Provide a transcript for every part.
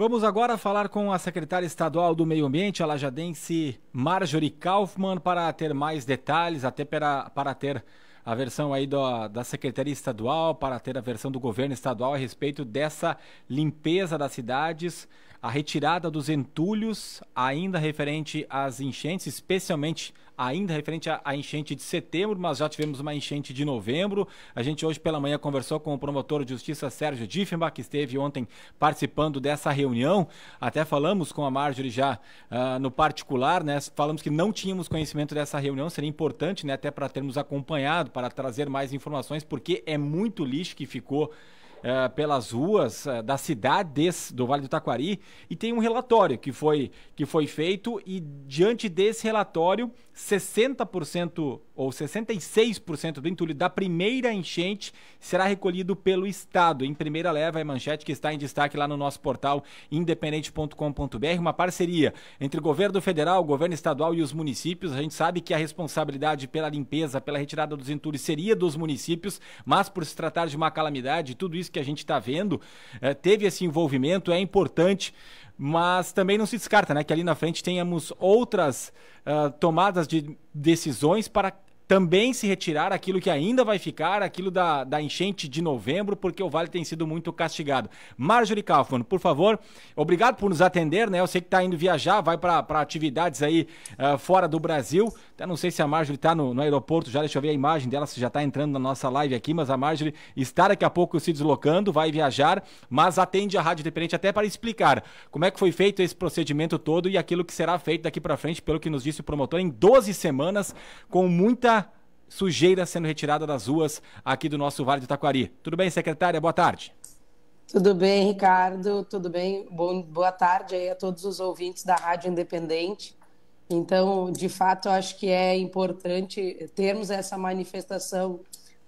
Vamos agora falar com a secretária estadual do Meio Ambiente, a lajadense Marjorie Kaufmann, para ter mais detalhes, até para, para ter a versão aí do, da Secretaria Estadual, para ter a versão do governo estadual a respeito dessa limpeza das cidades a retirada dos entulhos, ainda referente às enchentes, especialmente ainda referente à enchente de setembro, mas já tivemos uma enchente de novembro. A gente hoje pela manhã conversou com o promotor de justiça Sérgio Diffenbach, que esteve ontem participando dessa reunião. Até falamos com a Marjorie já uh, no particular, né? Falamos que não tínhamos conhecimento dessa reunião, seria importante, né? Até para termos acompanhado, para trazer mais informações, porque é muito lixo que ficou eh, pelas ruas eh, da das cidades do Vale do Taquari e tem um relatório que foi, que foi feito e diante desse relatório 60% ou 66% do entulho da primeira enchente será recolhido pelo Estado. Em primeira leva, a manchete que está em destaque lá no nosso portal independente.com.br, uma parceria entre o governo federal, o governo estadual e os municípios. A gente sabe que a responsabilidade pela limpeza, pela retirada dos entulhos seria dos municípios, mas por se tratar de uma calamidade, tudo isso que a gente está vendo, eh, teve esse envolvimento, é importante mas também não se descarta, né? Que ali na frente tenhamos outras uh, tomadas de decisões para também se retirar aquilo que ainda vai ficar, aquilo da, da enchente de novembro, porque o Vale tem sido muito castigado. Marjorie Kaufmann, por favor, obrigado por nos atender, né? Eu sei que está indo viajar, vai para atividades aí uh, fora do Brasil. Até não sei se a Marjorie está no, no, aeroporto já, deixa eu ver a imagem dela, se já está entrando na nossa live aqui, mas a Marjorie está daqui a pouco se deslocando, vai viajar, mas atende a Rádio Independente até para explicar como é que foi feito esse procedimento todo e aquilo que será feito daqui para frente, pelo que nos disse o promotor, em 12 semanas, com muita sujeira sendo retirada das ruas aqui do nosso Vale do Taquari. Tudo bem, secretária? Boa tarde. Tudo bem, Ricardo. Tudo bem. Bom, boa tarde aí a todos os ouvintes da Rádio Independente. Então, de fato, acho que é importante termos essa manifestação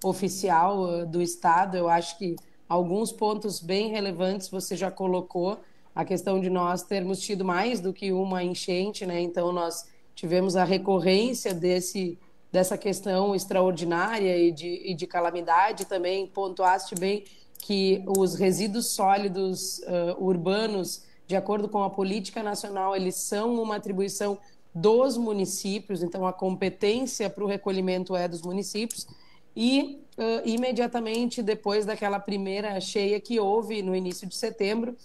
oficial eh, do Estado. Eu acho que alguns pontos bem relevantes você já colocou. A questão de nós termos tido mais do que uma enchente, né? Então, nós tivemos a recorrência desse dessa questão extraordinária e de, e de calamidade, também pontuaste bem que os resíduos sólidos uh, urbanos, de acordo com a política nacional, eles são uma atribuição dos municípios, então a competência para o recolhimento é dos municípios. E uh, imediatamente depois daquela primeira cheia que houve no início de setembro,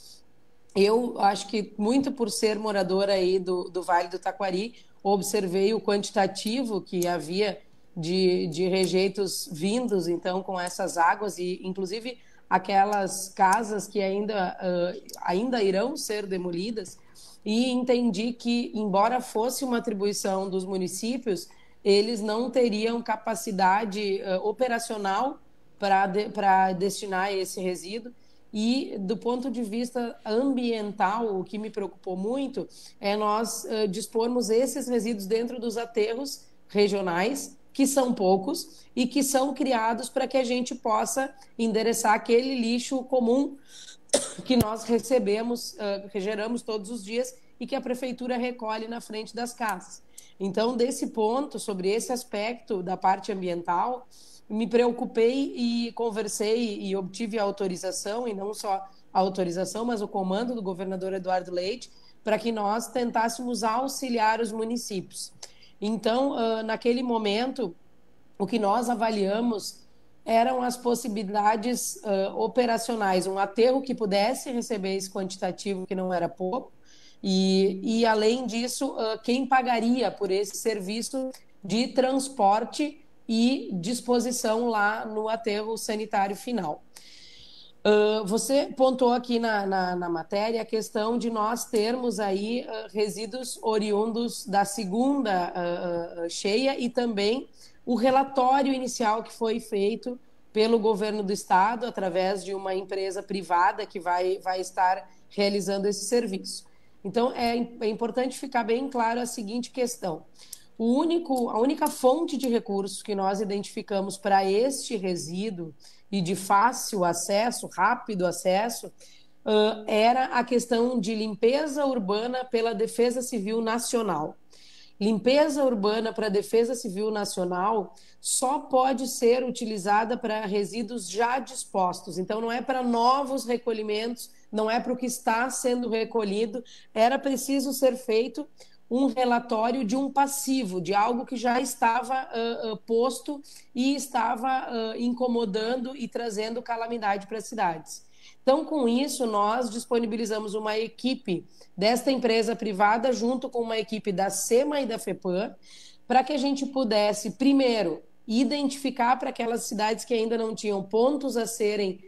eu acho que muito por ser moradora aí do, do Vale do Taquari, observei o quantitativo que havia de, de rejeitos vindos, então, com essas águas, e inclusive aquelas casas que ainda, uh, ainda irão ser demolidas, e entendi que, embora fosse uma atribuição dos municípios, eles não teriam capacidade uh, operacional para de, destinar esse resíduo. E do ponto de vista ambiental, o que me preocupou muito é nós uh, dispormos esses resíduos dentro dos aterros regionais, que são poucos e que são criados para que a gente possa endereçar aquele lixo comum que nós recebemos, uh, que geramos todos os dias e que a prefeitura recolhe na frente das casas. Então, desse ponto, sobre esse aspecto da parte ambiental, me preocupei e conversei e obtive a autorização, e não só a autorização, mas o comando do governador Eduardo Leite, para que nós tentássemos auxiliar os municípios. Então, ah, naquele momento, o que nós avaliamos eram as possibilidades ah, operacionais, um aterro que pudesse receber esse quantitativo, que não era pouco, e, e além disso, ah, quem pagaria por esse serviço de transporte e disposição lá no aterro sanitário final. Uh, você pontuou aqui na, na, na, matéria a questão de nós termos aí uh, resíduos oriundos da segunda uh, cheia e também o relatório inicial que foi feito pelo governo do estado através de uma empresa privada que vai, vai estar realizando esse serviço. Então, é, é importante ficar bem claro a seguinte questão: o único, a única fonte de recursos que nós identificamos para este resíduo e de fácil acesso, rápido acesso, uh, era a questão de limpeza urbana pela Defesa Civil Nacional. Limpeza urbana para a Defesa Civil Nacional só pode ser utilizada para resíduos já dispostos. Então, não é para novos recolhimentos, não é para o que está sendo recolhido. Era preciso ser feito um relatório de um passivo, de algo que já estava uh, uh, posto e estava uh, incomodando e trazendo calamidade para as cidades. Então, com isso, nós disponibilizamos uma equipe desta empresa privada, junto com uma equipe da SEMA e da FEPAM, para que a gente pudesse, primeiro, identificar para aquelas cidades que ainda não tinham pontos a serem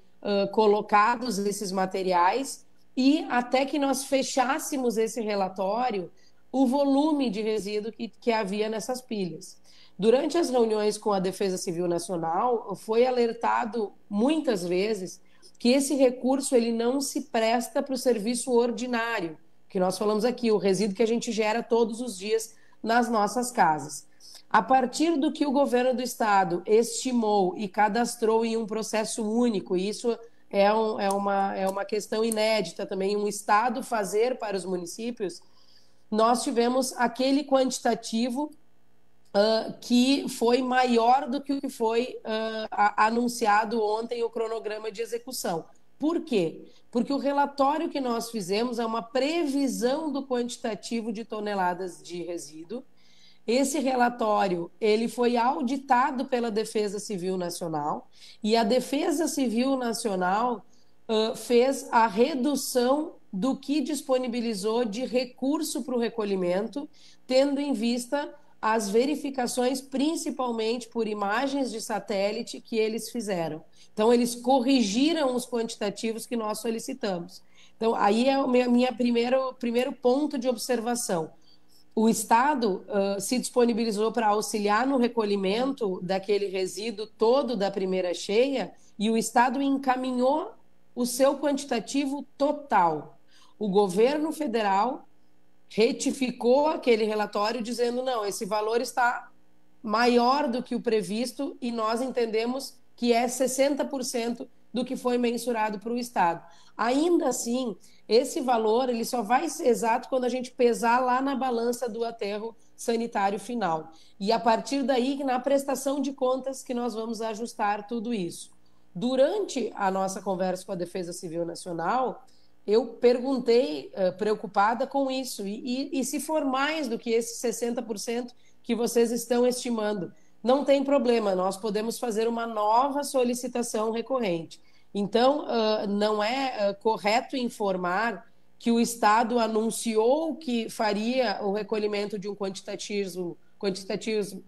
colocados esses materiais, e até que nós fechássemos esse relatório, o volume de resíduo que, que havia nessas pilhas. Durante as reuniões com a Defesa Civil Nacional, foi alertado muitas vezes que esse recurso ele não se presta para o serviço ordinário, que nós falamos aqui, o resíduo que a gente gera todos os dias nas nossas casas. A partir do que o governo do estado estimou e cadastrou em um processo único, e isso é, um, é, uma, é uma questão inédita também, um estado fazer para os municípios, nós tivemos aquele quantitativo uh, que foi maior do que o que foi uh, anunciado ontem o cronograma de execução. Por quê? Porque o relatório que nós fizemos é uma previsão do quantitativo de toneladas de resíduo. Esse relatório ele foi auditado pela Defesa Civil Nacional e a Defesa Civil Nacional uh, fez a redução do que disponibilizou de recurso para o recolhimento, tendo em vista as verificações, principalmente por imagens de satélite que eles fizeram. Então, eles corrigiram os quantitativos que nós solicitamos. Então, aí é o meu primeiro, primeiro ponto de observação. O Estado uh, se disponibilizou para auxiliar no recolhimento daquele resíduo todo da primeira cheia e o Estado encaminhou o seu quantitativo total o governo federal retificou aquele relatório dizendo não, esse valor está maior do que o previsto e nós entendemos que é 60% do que foi mensurado para o estado. Ainda assim, esse valor ele só vai ser exato quando a gente pesar lá na balança do aterro sanitário final. E a partir daí, na prestação de contas que nós vamos ajustar tudo isso. Durante a nossa conversa com a Defesa Civil Nacional, eu perguntei uh, preocupada com isso. E, e, e, se for mais do que esse 60% que vocês estão estimando, não tem problema, nós podemos fazer uma nova solicitação recorrente. Então, uh, não é uh, correto informar que o Estado anunciou que faria o recolhimento de um quantitativo, quantitativo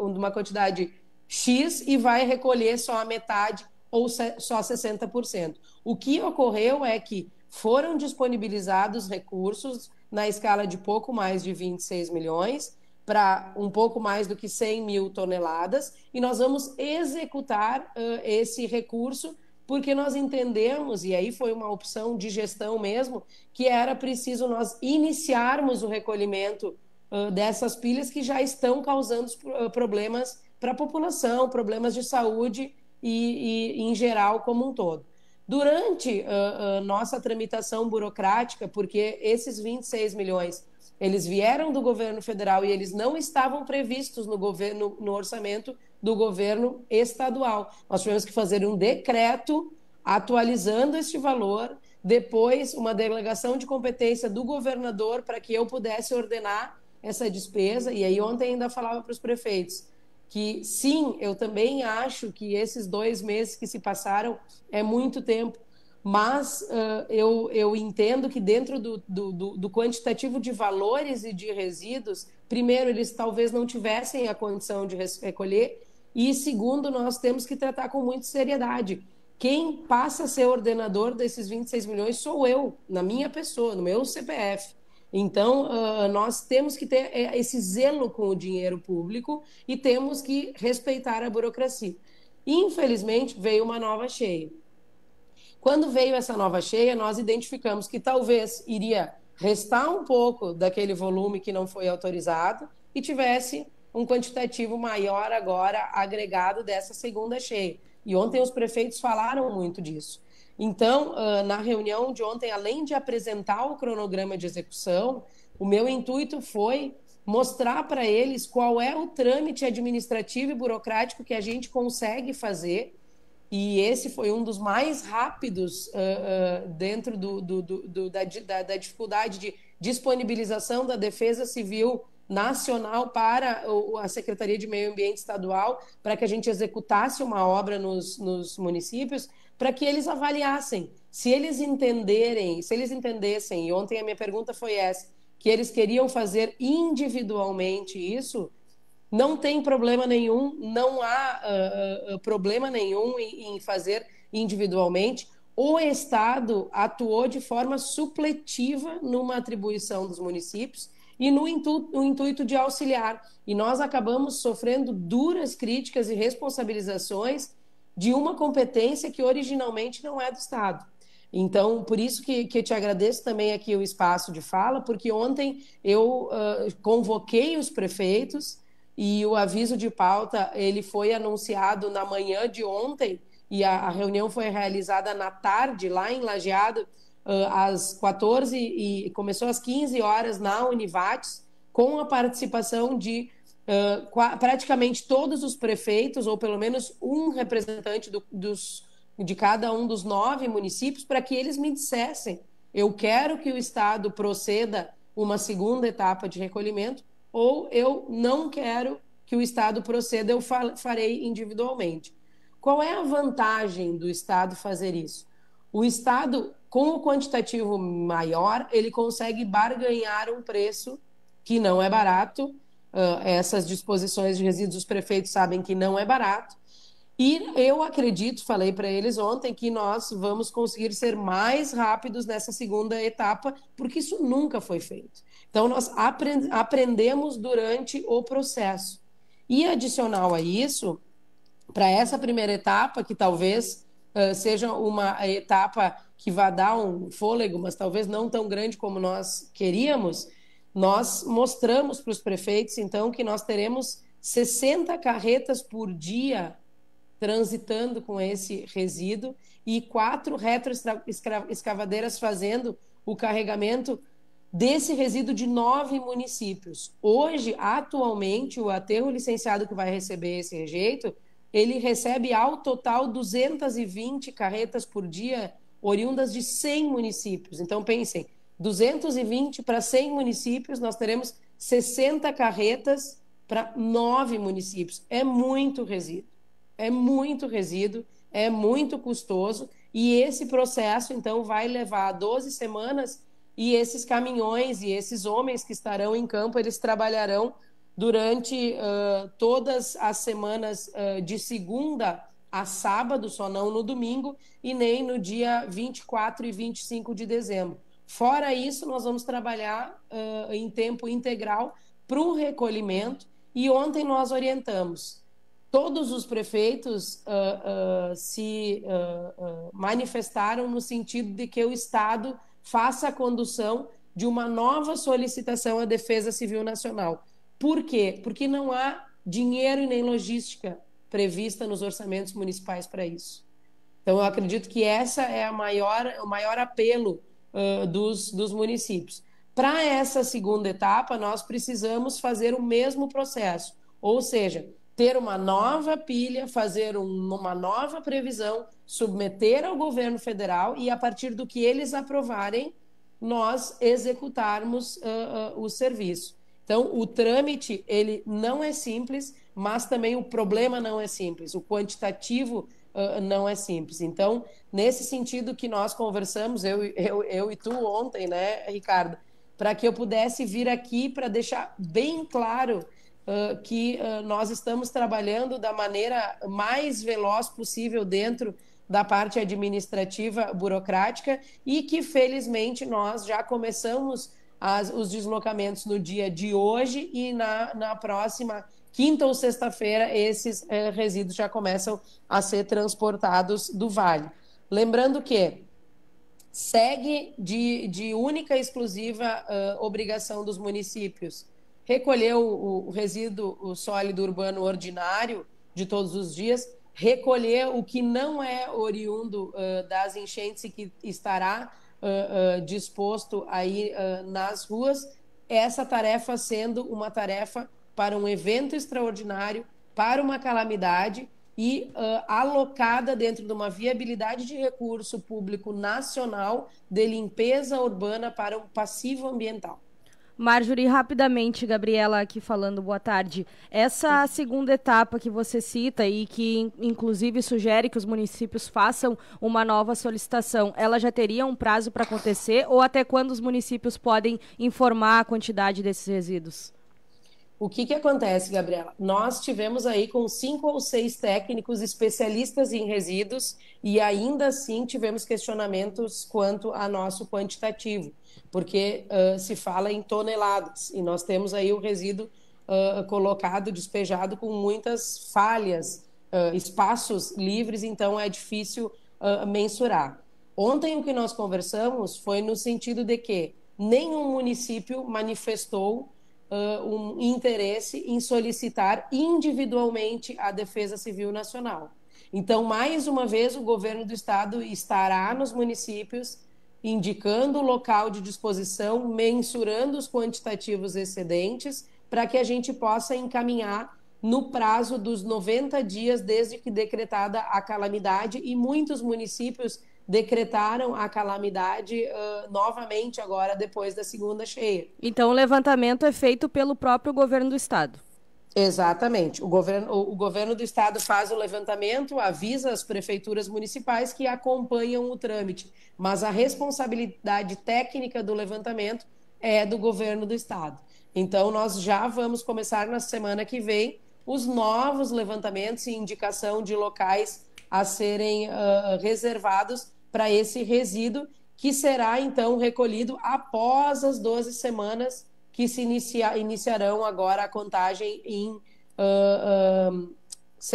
uma quantidade X e vai recolher só a metade ou só 60%. O que ocorreu é que foram disponibilizados recursos na escala de pouco mais de 26 milhões para um pouco mais do que 100 mil toneladas e nós vamos executar uh, esse recurso porque nós entendemos e aí foi uma opção de gestão mesmo que era preciso nós iniciarmos o recolhimento uh, dessas pilhas que já estão causando problemas para a população, problemas de saúde e, e em geral como um todo. Durante a, ah, ah, nossa tramitação burocrática, porque esses 26 milhões eles vieram do governo federal e eles não estavam previstos no governo no orçamento do governo estadual. Nós tivemos que fazer um decreto atualizando este valor, depois uma delegação de competência do governador para que eu pudesse ordenar essa despesa. E aí ontem ainda falava para os prefeitos, que sim, eu também acho que esses dois meses que se passaram é muito tempo, mas uh, eu, eu entendo que dentro do, do, do, quantitativo de valores e de resíduos, primeiro, eles talvez não tivessem a condição de recolher, e segundo, nós temos que tratar com muita seriedade. Quem passa a ser ordenador desses 26 milhões sou eu, na minha pessoa, no meu CPF. Então, ah, nós temos que ter eh, esse zelo com o dinheiro público e temos que respeitar a burocracia. Infelizmente, veio uma nova cheia. Quando veio essa nova cheia, nós identificamos que talvez iria restar um pouco daquele volume que não foi autorizado e tivesse um quantitativo maior agora agregado dessa segunda cheia. E ontem os prefeitos falaram muito disso. Então, ah, na reunião de ontem, além de apresentar o cronograma de execução, o meu intuito foi mostrar para eles qual é o trâmite administrativo e burocrático que a gente consegue fazer. E esse foi um dos mais rápidos uh, uh, dentro do, do, do, da, da, da, dificuldade de disponibilização da Defesa Civil Nacional para a Secretaria de Meio Ambiente Estadual, para que a gente executasse uma obra nos, nos municípios para que eles avaliassem. Se eles entenderem, se eles entendessem, e ontem a minha pergunta foi essa, que eles queriam fazer individualmente isso, não tem problema nenhum, não há uh, uh, problema nenhum em, em fazer individualmente. O Estado atuou de forma supletiva numa atribuição dos municípios e no, no intuito de auxiliar. E nós acabamos sofrendo duras críticas e responsabilizações de uma competência que originalmente não é do Estado. Então, por isso que, que eu te agradeço também aqui o espaço de fala, porque ontem eu uh, convoquei os prefeitos e o aviso de pauta ele foi anunciado na manhã de ontem e a, a reunião foi realizada na tarde lá em Lajeado uh, às 14 e começou às 15 horas na Univates com a participação de Uh, praticamente todos os prefeitos, ou pelo menos um representante do, dos, de cada um dos nove municípios, para que eles me dissessem: eu quero que o Estado proceda uma segunda etapa de recolhimento, ou eu não quero que o Estado proceda, eu farei individualmente. Qual é a vantagem do Estado fazer isso? O Estado, com o quantitativo maior, ele consegue barganhar um preço que não é barato ah, essas disposições de resíduos. Os prefeitos sabem que não é barato. E eu acredito, falei para eles ontem, que nós vamos conseguir ser mais rápidos nessa segunda etapa, porque isso nunca foi feito. Então, nós aprend aprendemos durante o processo. E adicional a isso, para essa primeira etapa, que talvez uh, seja uma etapa que vá dar um fôlego, mas talvez não tão grande como nós queríamos, nós mostramos para os prefeitos, então, que nós teremos 60 carretas por dia transitando com esse resíduo e quatro retroescavadeiras fazendo o carregamento desse resíduo de nove municípios. Hoje, atualmente, o aterro licenciado que vai receber esse rejeito, ele recebe ao total 220 carretas por dia, oriundas de 100 municípios. Então, pensem, 220 para 100 municípios, nós teremos 60 carretas para 9 municípios. É muito resíduo, é muito resíduo, é muito custoso. E esse processo, então, vai levar 12 semanas e esses caminhões e esses homens que estarão em campo, eles trabalharão durante uh, todas as semanas uh, de segunda a sábado, só não no domingo e nem no dia 24 e 25 de dezembro. Fora isso, nós vamos trabalhar uh, em tempo integral para o recolhimento. E ontem nós orientamos todos os prefeitos uh, uh, se manifestaram no sentido de que o Estado faça a condução de uma nova solicitação à Defesa Civil Nacional. Por quê? Porque não há dinheiro e nem logística prevista nos orçamentos municipais para isso. Então, eu acredito que essa é a maior, o maior apelo uh, dos, dos municípios. Para essa segunda etapa, nós precisamos fazer o mesmo processo, ou seja, ter uma nova pilha, fazer um, uma nova previsão, submeter ao governo federal e, a partir do que eles aprovarem, nós executarmos uh, uh, o serviço. Então, o trâmite ele não é simples, mas também o problema não é simples. O quantitativo uh, não é simples. Então, nesse sentido que nós conversamos, eu, eu, eu e tu ontem, né, Ricardo, para que eu pudesse vir aqui para deixar bem claro uh, que uh, nós estamos trabalhando da maneira mais veloz possível dentro da parte administrativa burocrática e que, felizmente, nós já começamos as, os deslocamentos no dia de hoje e na, na próxima quinta ou sexta-feira, esses é, resíduos já começam a ser transportados do vale. Lembrando que segue de, de única e exclusiva uh, obrigação dos municípios recolher o, o resíduo o sólido urbano ordinário de todos os dias, recolher o que não é oriundo uh, das enchentes e que estará uh, disposto aí nas ruas, essa tarefa sendo uma tarefa para um evento extraordinário, para uma calamidade e uh, alocada dentro de uma viabilidade de recurso público nacional de limpeza urbana para o um passivo ambiental. Marjorie, rapidamente, Gabriela aqui falando, boa tarde. Essa segunda etapa que você cita e que inclusive sugere que os municípios façam uma nova solicitação, ela já teria um prazo para acontecer ou até quando os municípios podem informar a quantidade desses resíduos? O que, que acontece, Gabriela? Nós tivemos aí com cinco ou seis técnicos especialistas em resíduos e ainda assim tivemos questionamentos quanto a nosso quantitativo, porque uh, se fala em toneladas e nós temos aí o resíduo uh, colocado, despejado com muitas falhas, uh, espaços livres, então é difícil mensurar. Ontem o que nós conversamos foi no sentido de que nenhum município manifestou uh, um interesse em solicitar individualmente a Defesa Civil Nacional. Então, mais uma vez, o governo do estado estará nos municípios indicando o local de disposição, mensurando os quantitativos excedentes, para que a gente possa encaminhar no prazo dos 90 dias desde que decretada a calamidade e muitos municípios decretaram a calamidade uh, novamente agora depois da segunda cheia. Então o levantamento é feito pelo próprio governo do estado. Exatamente. O governo, o, o governo do estado faz o levantamento, avisa as prefeituras municipais que acompanham o trâmite, mas a responsabilidade técnica do levantamento é do governo do estado. Então, nós já vamos começar na semana que vem os novos levantamentos e indicação de locais a serem uh, reservados para esse resíduo, que será então recolhido após as 12 semanas que se inicia, iniciarão agora a contagem em, uh, uh,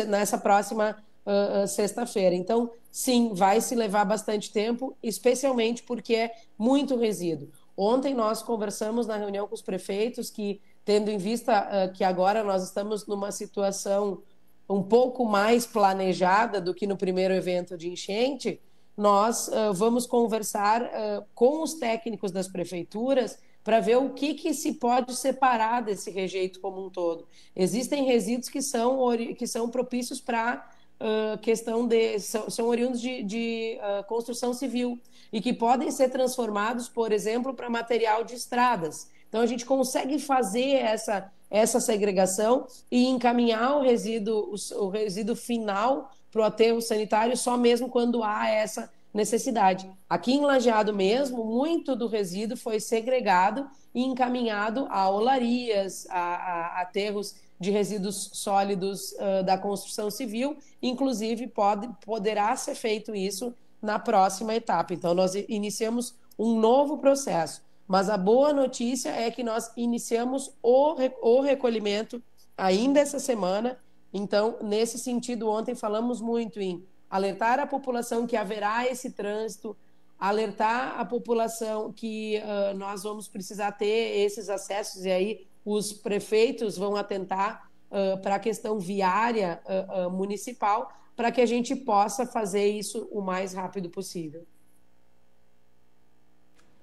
nessa próxima uh, sexta-feira. Então, sim, vai se levar bastante tempo, especialmente porque é muito resíduo. Ontem nós conversamos na reunião com os prefeitos que, tendo em vista que agora nós estamos numa situação um pouco mais planejada do que no primeiro evento de enchente, nós uh, vamos conversar uh, com os técnicos das prefeituras para ver o que, que se pode separar desse rejeito como um todo. Existem resíduos que são, que são propícios para uh, questão de. são, são oriundos de, de construção civil e que podem ser transformados, por exemplo, para material de estradas. Então a gente consegue fazer essa essa segregação e encaminhar o resíduo, o resíduo final para o aterro sanitário só mesmo quando há essa necessidade. Aqui em Lajeado mesmo, muito do resíduo foi segregado e encaminhado a olarias, a, a aterros de resíduos sólidos uh, da construção civil, inclusive pode, poderá ser feito isso na próxima etapa. Então, nós iniciamos um novo processo mas a boa notícia é que nós iniciamos o, o recolhimento ainda essa semana. Então, nesse sentido, ontem falamos muito em alertar a população que haverá esse trânsito, alertar a população que uh, nós vamos precisar ter esses acessos, e aí os prefeitos vão atentar uh, para a questão viária uh, municipal, para que a gente possa fazer isso o mais rápido possível.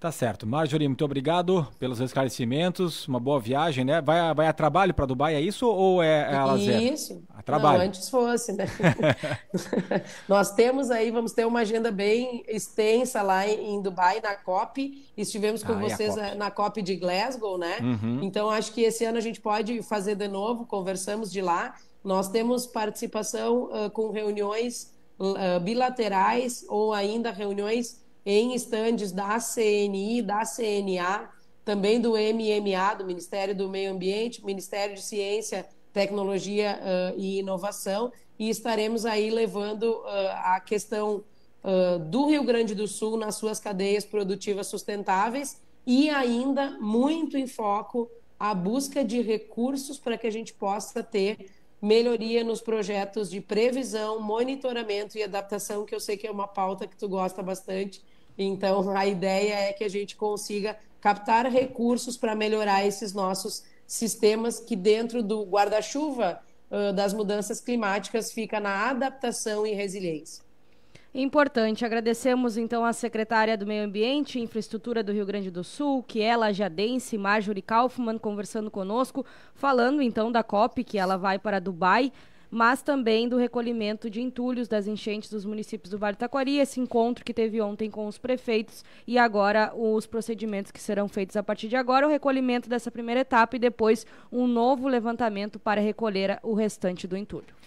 Tá certo. Marjorie, muito obrigado pelos esclarecimentos. Uma boa viagem, né? Vai, vai a trabalho para Dubai, é isso? Ou é, é a lazer? Isso. A trabalho. Não, antes fosse, né? Nós temos aí, vamos ter uma agenda bem extensa lá em, Dubai, na COP. Estivemos com ah, vocês COP. Eh, na COP de Glasgow, né? Uhum. Então, acho que esse ano a gente pode fazer de novo, conversamos de lá. Nós temos participação uh, com reuniões uh, bilaterais ou ainda reuniões em estandes da CNI, da CNA, também do MMA, do Ministério do Meio Ambiente, Ministério de Ciência, Tecnologia uh, e Inovação, e estaremos aí levando uh, a questão uh, do Rio Grande do Sul nas suas cadeias produtivas sustentáveis e ainda muito em foco a busca de recursos para que a gente possa ter melhoria nos projetos de previsão, monitoramento e adaptação, que eu sei que é uma pauta que tu gosta bastante então, a ideia é que a gente consiga captar recursos para melhorar esses nossos sistemas que, dentro do guarda-chuva uh, das mudanças climáticas, fica na adaptação e resiliência. Importante. Agradecemos então à secretária do Meio Ambiente e Infraestrutura do Rio Grande do Sul, que ela jadense, Marjorie Kaufmann, conversando conosco, falando então da COP, que ela vai para Dubai mas também do recolhimento de entulhos das enchentes dos municípios do Vale do Taquari, esse encontro que teve ontem com os prefeitos e agora os procedimentos que serão feitos a partir de agora, o recolhimento dessa primeira etapa e depois um novo levantamento para recolher o restante do entulho.